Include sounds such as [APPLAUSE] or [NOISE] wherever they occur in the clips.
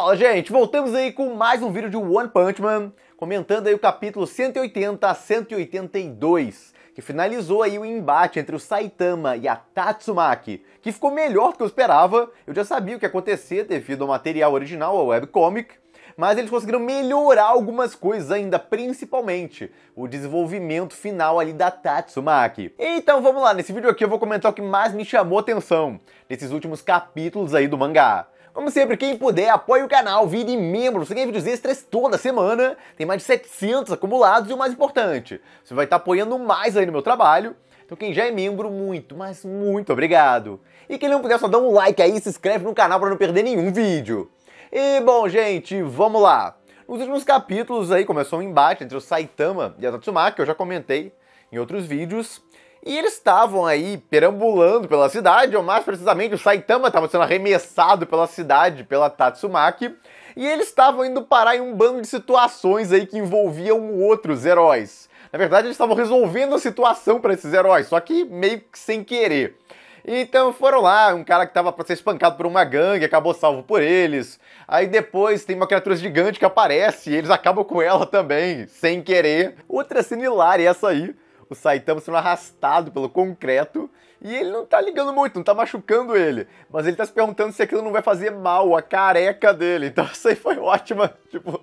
Fala gente, voltamos aí com mais um vídeo de One Punch Man, comentando aí o capítulo 180 a 182, que finalizou aí o embate entre o Saitama e a Tatsumaki, que ficou melhor do que eu esperava, eu já sabia o que ia acontecer devido ao material original, ao webcomic, mas eles conseguiram melhorar algumas coisas ainda, principalmente o desenvolvimento final ali da Tatsumaki. Então vamos lá, nesse vídeo aqui eu vou comentar o que mais me chamou atenção nesses últimos capítulos aí do mangá. Como sempre, quem puder, apoie o canal, vire membro, você ganha vídeos extras toda semana, tem mais de 700 acumulados e o mais importante, você vai estar tá apoiando mais aí no meu trabalho. Então quem já é membro, muito, mas muito obrigado. E quem não puder, só dá um like aí e se inscreve no canal para não perder nenhum vídeo. E bom, gente, vamos lá. Nos últimos capítulos aí começou um embate entre o Saitama e a Tatsumaki, que eu já comentei em outros vídeos. E eles estavam aí perambulando pela cidade, ou mais precisamente, o Saitama estava sendo arremessado pela cidade, pela Tatsumaki, e eles estavam indo parar em um bando de situações aí que envolviam outros heróis. Na verdade, eles estavam resolvendo a situação para esses heróis, só que meio que sem querer. Então foram lá, um cara que tava para ser espancado por uma gangue, acabou salvo por eles. Aí depois tem uma criatura gigante que aparece e eles acabam com ela também, sem querer. Outra similar, é essa aí, o Saitama sendo arrastado pelo concreto e ele não tá ligando muito, não tá machucando ele. Mas ele tá se perguntando se aquilo não vai fazer mal a careca dele. Então [LAUGHS] isso aí foi ótima, tipo.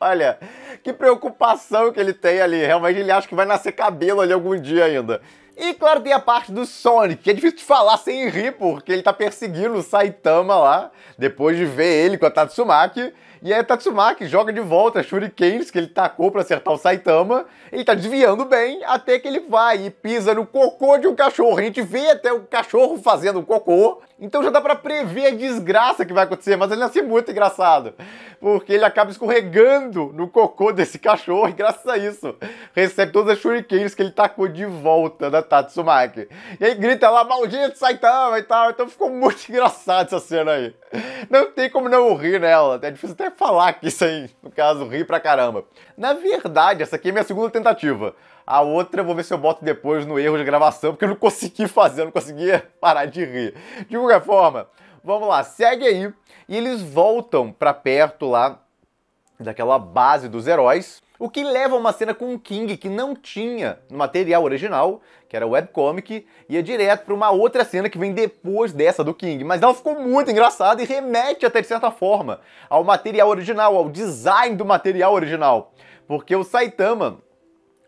Olha, que preocupação que ele tem ali. Realmente ele acha que vai nascer cabelo ali algum dia ainda. E claro, tem a parte do Sonic, que é difícil de falar sem rir, porque ele tá perseguindo o Saitama lá, depois de ver ele com a Tatsumaki. E aí a Tatsumaki joga de volta a shurikens que ele tacou para acertar o Saitama. Ele tá desviando bem até que ele vai e pisa no cocô de um cachorro. A gente vê até o cachorro fazendo um cocô. Então já dá para prever a desgraça que vai acontecer, mas ele nasce muito engraçado. Porque ele acaba escorregando no cocô desse cachorro e graças a isso recebe todas as shurikens que ele tacou de volta da Tatsumaki E aí grita lá, maldito Saitama e tal. Então ficou muito [LAUGHS] engraçado essa cena aí. Não tem como não rir nela. É difícil até falar que isso aí, no caso, ri pra caramba. Na verdade, essa aqui é minha segunda tentativa. A outra eu vou ver se eu boto depois no erro de gravação, porque eu não consegui fazer, eu não conseguia [LAUGHS] parar de rir. De qualquer forma, vamos lá, segue aí. E eles voltam pra perto lá daquela base dos heróis o que leva a uma cena com o King que não tinha no material original, que era webcomic, ia é direto para uma outra cena que vem depois dessa do King. Mas ela ficou muito engraçada e remete até de certa forma ao material original, ao design do material original. Porque o Saitama,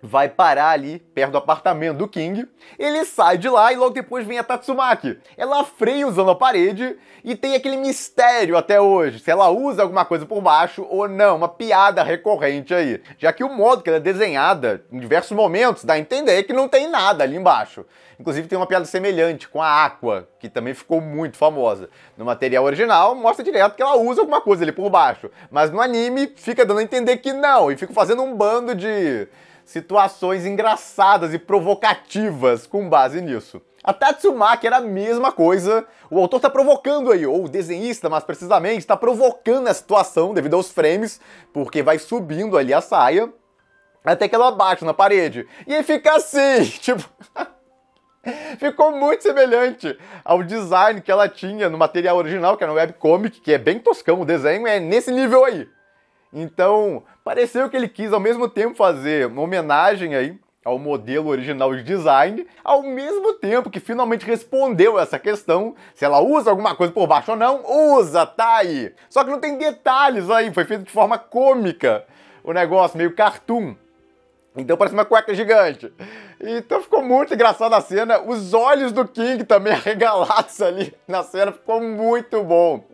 vai parar ali perto do apartamento do King. Ele sai de lá e logo depois vem a Tatsumaki. Ela freia usando a parede e tem aquele mistério até hoje, se ela usa alguma coisa por baixo ou não, uma piada recorrente aí. Já que o modo que ela é desenhada em diversos momentos dá a entender que não tem nada ali embaixo. Inclusive tem uma piada semelhante com a Aqua, que também ficou muito famosa. No material original mostra direto que ela usa alguma coisa ali por baixo, mas no anime fica dando a entender que não e fica fazendo um bando de situações engraçadas e provocativas com base nisso. A Tatsumaki era é a mesma coisa. O autor está provocando aí, ou o desenhista, mais precisamente, está provocando a situação devido aos frames, porque vai subindo ali a saia, até que ela bate na parede. E aí fica assim, [LAUGHS] tipo. Ficou muito semelhante ao design que ela tinha no material original, que era no webcomic, que é bem toscão o desenho, é nesse nível aí. Então, pareceu que ele quis ao mesmo tempo fazer uma homenagem aí ao modelo original de design, ao mesmo tempo que finalmente respondeu essa questão, se ela usa alguma coisa por baixo ou não, usa, tá aí. Só que não tem detalhes aí, foi feito de forma cômica o negócio, meio cartoon. Então parece uma cueca gigante. Então ficou muito engraçada a cena. Os olhos do King também [LAUGHS] arregalados ali na cena, ficou muito bom.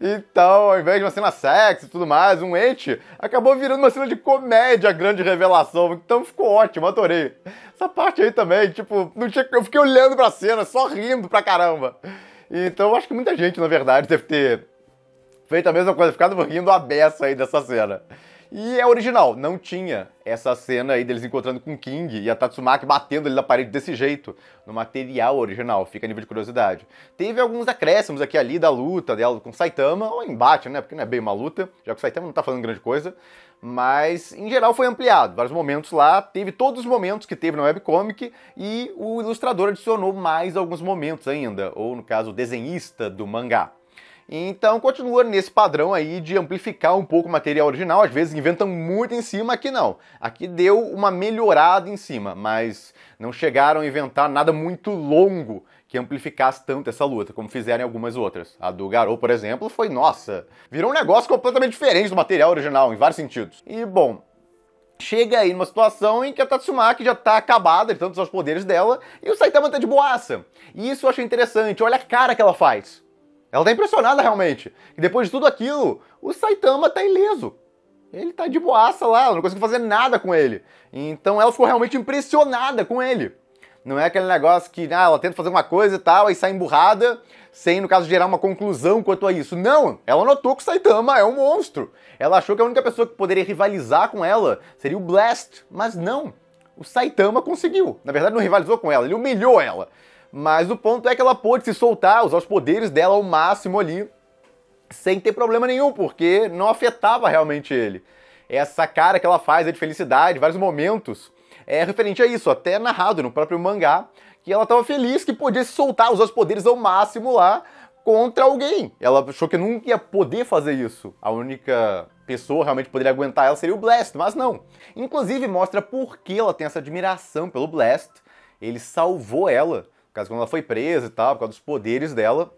Então, ao invés de uma cena sexy e tudo mais, um ente, acabou virando uma cena de comédia, grande revelação. Então ficou ótimo, adorei. Essa parte aí também, tipo, não tinha, eu fiquei olhando pra cena, só rindo pra caramba. Então, eu acho que muita gente, na verdade, deve ter feito a mesma coisa, ficado rindo a beça aí dessa cena. E é original, não tinha essa cena aí deles encontrando com King e a Tatsumaki batendo ali na parede desse jeito, no material original, fica a nível de curiosidade. Teve alguns acréscimos aqui ali da luta dela com Saitama, ou embate, né? Porque não é bem uma luta, já que o Saitama não tá fazendo grande coisa, mas em geral foi ampliado. Vários momentos lá, teve todos os momentos que teve na webcomic e o ilustrador adicionou mais alguns momentos ainda, ou no caso, o desenhista do mangá. Então continua nesse padrão aí de amplificar um pouco o material original, às vezes inventam muito em cima, aqui não. Aqui deu uma melhorada em cima, mas não chegaram a inventar nada muito longo que amplificasse tanto essa luta, como fizeram em algumas outras. A do Garou, por exemplo, foi, nossa, virou um negócio completamente diferente do material original, em vários sentidos. E, bom, chega aí numa situação em que a Tatsumaki já tá acabada de tantos os poderes dela e o Saitama tá de boaça. E isso eu achei interessante, olha a cara que ela faz. Ela tá impressionada realmente. Que depois de tudo aquilo, o Saitama tá ileso. Ele tá de boaça lá, ela não consegue fazer nada com ele. Então ela ficou realmente impressionada com ele. Não é aquele negócio que ah, ela tenta fazer uma coisa e tal, e sai emburrada, sem, no caso, gerar uma conclusão quanto a isso. Não! Ela notou que o Saitama é um monstro. Ela achou que a única pessoa que poderia rivalizar com ela seria o Blast, mas não. O Saitama conseguiu. Na verdade, não rivalizou com ela, ele humilhou ela. Mas o ponto é que ela pôde se soltar, usar os poderes dela ao máximo ali, sem ter problema nenhum, porque não afetava realmente ele. Essa cara que ela faz é de felicidade, vários momentos, é referente a isso, até narrado no próprio mangá, que ela estava feliz que podia se soltar, usar os poderes ao máximo lá contra alguém. Ela achou que nunca ia poder fazer isso. A única pessoa realmente poderia aguentar ela seria o Blast, mas não. Inclusive mostra por que ela tem essa admiração pelo Blast. Ele salvou ela por causa quando ela foi presa e tal, por causa dos poderes dela,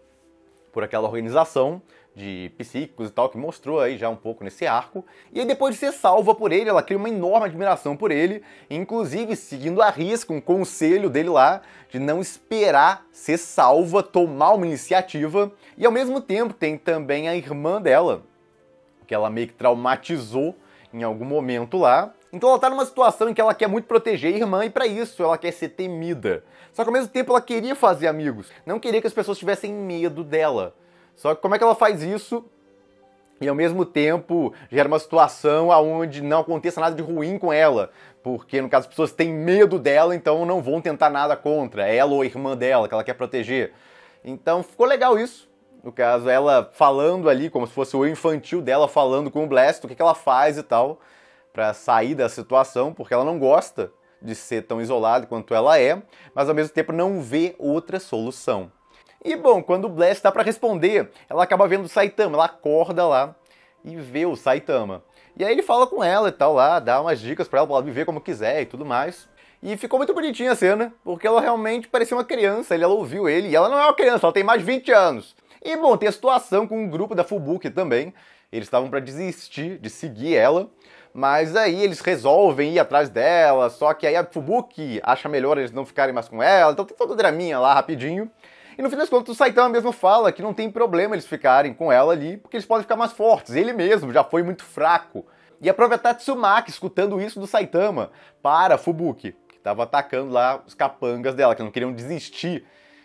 por aquela organização de psíquicos e tal, que mostrou aí já um pouco nesse arco. E aí, depois de ser salva por ele, ela cria uma enorme admiração por ele, inclusive seguindo a risca um conselho dele lá de não esperar ser salva, tomar uma iniciativa. E ao mesmo tempo tem também a irmã dela, que ela meio que traumatizou em algum momento lá. Então ela tá numa situação em que ela quer muito proteger a irmã e para isso ela quer ser temida. Só que ao mesmo tempo ela queria fazer amigos, não queria que as pessoas tivessem medo dela. Só que como é que ela faz isso? E ao mesmo tempo gera uma situação onde não aconteça nada de ruim com ela. Porque, no caso, as pessoas têm medo dela, então não vão tentar nada contra ela ou a irmã dela, que ela quer proteger. Então ficou legal isso. No caso, ela falando ali, como se fosse o infantil dela falando com o Blast, o que, que ela faz e tal para sair da situação, porque ela não gosta de ser tão isolada quanto ela é, mas ao mesmo tempo não vê outra solução. E bom, quando o Blast está para responder, ela acaba vendo o Saitama, ela acorda lá e vê o Saitama. E aí ele fala com ela e tal lá, dá umas dicas para ela, pra ela viver como quiser e tudo mais. E ficou muito bonitinha a cena, porque ela realmente parecia uma criança, ela ouviu ele, e ela não é uma criança, ela tem mais de 20 anos. E bom, tem a situação com um grupo da Fubuki também, eles estavam para desistir de seguir ela, mas aí eles resolvem ir atrás dela, só que aí a Fubuki acha melhor eles não ficarem mais com ela, então tem todo o draminha lá rapidinho. E no fim das contas, o Saitama mesmo fala que não tem problema eles ficarem com ela ali, porque eles podem ficar mais fortes. Ele mesmo já foi muito fraco. E aproveitar Tsumaki escutando isso do Saitama para Fubuki, que estava atacando lá os capangas dela, que não queriam desistir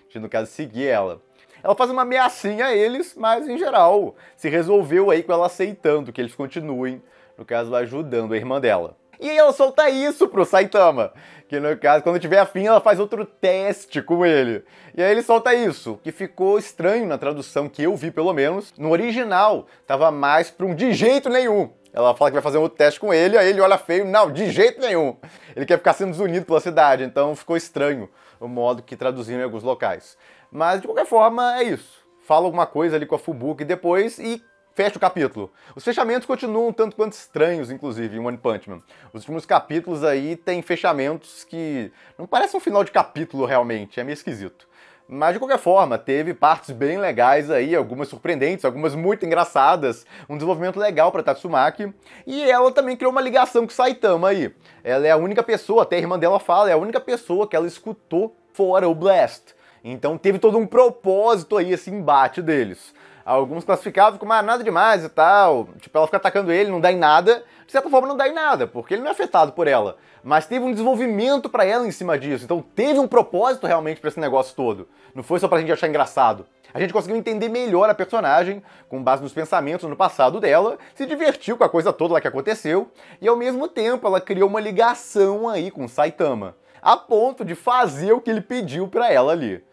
de, no caso, seguir ela. Ela faz uma ameaçinha a eles, mas em geral se resolveu aí com ela aceitando que eles continuem no caso ajudando a irmã dela. E aí ela solta isso pro Saitama, que no caso, quando tiver afim, ela faz outro teste com ele. E aí ele solta isso, que ficou estranho na tradução que eu vi pelo menos. No original, tava mais pra um de jeito nenhum. Ela fala que vai fazer um outro teste com ele, aí ele olha feio, não, de jeito nenhum. Ele quer ficar sendo desunido pela cidade, então ficou estranho o modo que traduziram em alguns locais. Mas de qualquer forma, é isso. Fala alguma coisa ali com a Fubuki depois e fecha o capítulo. Os fechamentos continuam um tanto quanto estranhos, inclusive, em One Punch Man. Os últimos capítulos aí têm fechamentos que não parecem um final de capítulo realmente, é meio esquisito. Mas de qualquer forma, teve partes bem legais aí, algumas surpreendentes, algumas muito engraçadas, um desenvolvimento legal para Tatsumaki, e ela também criou uma ligação com Saitama aí. Ela é a única pessoa, até a irmã dela fala, é a única pessoa que ela escutou fora o Blast. Então teve todo um propósito aí esse embate deles alguns classificavam como ah, nada demais e tal. Tipo, ela fica atacando ele, não dá em nada. De certa forma, não dá em nada, porque ele não é afetado por ela. Mas teve um desenvolvimento para ela em cima disso. Então teve um propósito realmente para esse negócio todo. Não foi só pra gente achar engraçado. A gente conseguiu entender melhor a personagem, com base nos pensamentos no passado dela, se divertiu com a coisa toda lá que aconteceu, e ao mesmo tempo ela criou uma ligação aí com Saitama, a ponto de fazer o que ele pediu para ela ali.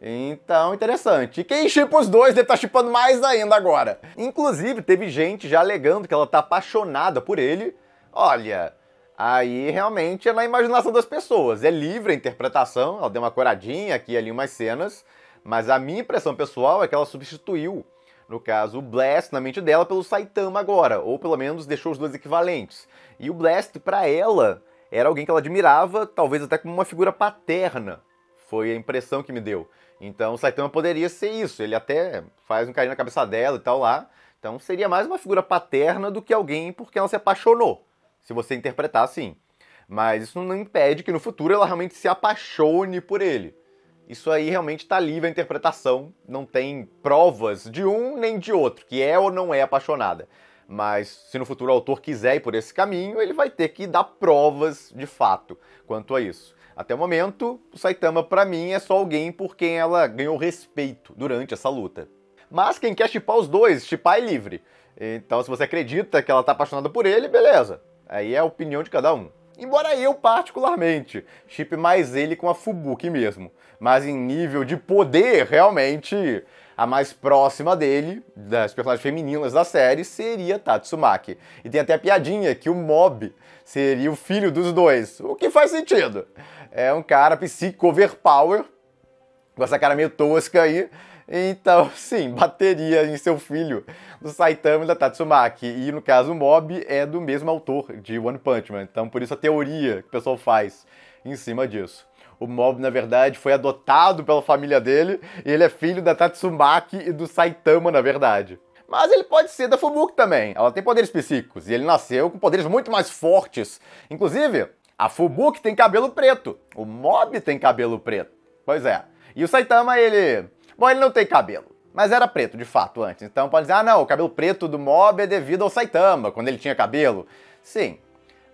Então, interessante. E quem chipa os dois deve estar tá chipando mais ainda agora. Inclusive, teve gente já alegando que ela tá apaixonada por ele. Olha, aí realmente é na imaginação das pessoas. É livre a interpretação, ela deu uma coradinha aqui e ali umas cenas. Mas a minha impressão pessoal é que ela substituiu, no caso, o Blast na mente dela pelo Saitama agora. Ou pelo menos deixou os dois equivalentes. E o Blast, para ela, era alguém que ela admirava, talvez até como uma figura paterna foi a impressão que me deu. Então o Saitama poderia ser isso. Ele até faz um carinho na cabeça dela e tal lá. Então seria mais uma figura paterna do que alguém porque ela se apaixonou. Se você interpretar assim. Mas isso não impede que no futuro ela realmente se apaixone por ele. Isso aí realmente está livre à interpretação. Não tem provas de um nem de outro, que é ou não é apaixonada. Mas se no futuro o autor quiser ir por esse caminho, ele vai ter que dar provas de fato quanto a isso. Até o momento, o Saitama para mim é só alguém por quem ela ganhou respeito durante essa luta. Mas quem quer chipar os dois, chipar é livre. Então, se você acredita que ela tá apaixonada por ele, beleza. Aí é a opinião de cada um. Embora eu, particularmente, chip mais ele com a Fubuki mesmo. Mas em nível de poder, realmente, a mais próxima dele, das personagens femininas da série, seria Tatsumaki. E tem até a piadinha que o Mob seria o filho dos dois, o que faz sentido é um cara psíquico overpower, com essa cara meio tosca aí. Então, [LAUGHS] sim, bateria em seu filho do Saitama e da Tatsumaki. E no caso, o Mob é do mesmo autor de One Punch Man. Então, por isso a teoria que o pessoal faz em cima disso. O Mob, na verdade, foi adotado pela família dele e ele é filho da Tatsumaki e do Saitama, na verdade. Mas ele pode ser da Fubuki também. Ela tem poderes psíquicos e ele nasceu com poderes muito mais fortes. Inclusive, a Fubuki tem cabelo preto. O Mob tem cabelo preto. Pois é. E o Saitama, ele. Bom, ele não tem cabelo. Mas era preto, de fato, antes. Então pode dizer, ah, não, o cabelo preto do Mob é devido ao Saitama, quando ele tinha cabelo. Sim.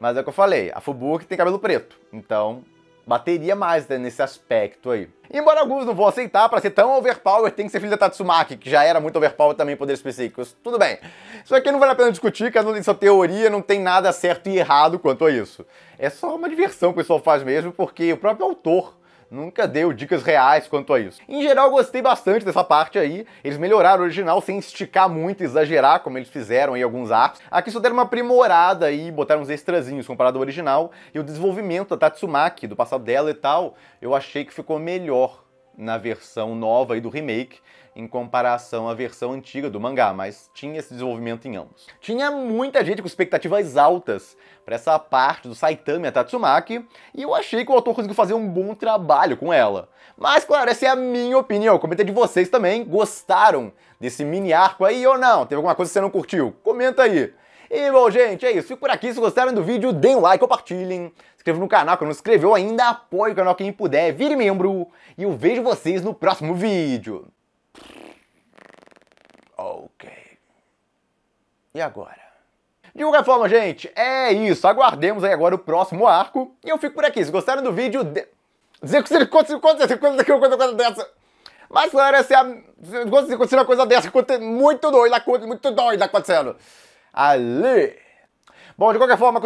Mas é o que eu falei, a Fubuki tem cabelo preto. Então, bateria mais né, nesse aspecto aí. Embora alguns não vão aceitar, para ser tão overpower tem que ser filho da Tatsumaki, que já era muito overpower também em poderes psíquicos. Tudo bem. Isso aqui não vale a pena discutir, cada um tem sua teoria, não tem nada certo e errado quanto a isso. É só uma diversão que o pessoal faz mesmo, porque o próprio autor nunca deu dicas reais quanto a isso. Em geral, gostei bastante dessa parte aí. Eles melhoraram o original sem esticar muito, exagerar, como eles fizeram em alguns arcos. Aqui só deram uma aprimorada e botaram uns extrazinhos comparado ao original. E o desenvolvimento da Tatsumaki, do passado dela e tal, eu achei que ficou melhor na versão nova aí do remake em comparação à versão antiga do mangá, mas tinha esse desenvolvimento em ambos. Tinha muita gente com expectativas altas para essa parte do Saitama Tatsumaki, e eu achei que o autor conseguiu fazer um bom trabalho com ela. Mas claro, essa é a minha opinião, comenta de vocês também, gostaram desse mini arco aí ou não? Teve alguma coisa que você não curtiu? Comenta aí! E bom, gente, é isso. Fico por aqui. Se gostaram do vídeo, deem um like, compartilhem. Se inscrevam no canal que não se inscreveu ainda. Apoie o canal quem puder. Vire membro. E eu vejo vocês no próximo vídeo. E agora? De qualquer forma, gente, é isso. Aguardemos aí agora o próximo arco. E eu fico por aqui. Se gostaram do vídeo, de... dizer que se aconteceu uma coisa dessa. Mas, galera, se aconteceu uma coisa dessa, muito doida, muito doida acontecendo. Ali. Bom, de qualquer forma,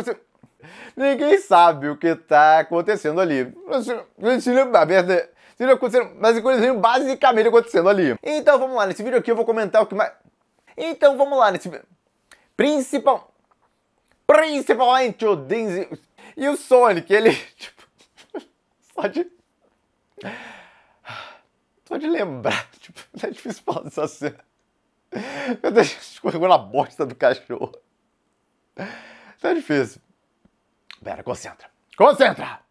ninguém sabe o que está acontecendo ali. A verdade. Mas basicamente acontecendo ali. Então vamos lá, nesse vídeo aqui eu vou comentar o que mais. Então vamos lá, nesse vídeo. Principal. Principalmente o Denzel E o Sonic, ele. [LAUGHS] Tipo, só de. Só de lembrar. [LAUGHS] Tipo, é difícil falar dessa cena. Meu Deus, [LAUGHS] escorregou na bosta do cachorro. Tá difícil. Pera, concentra. Concentra!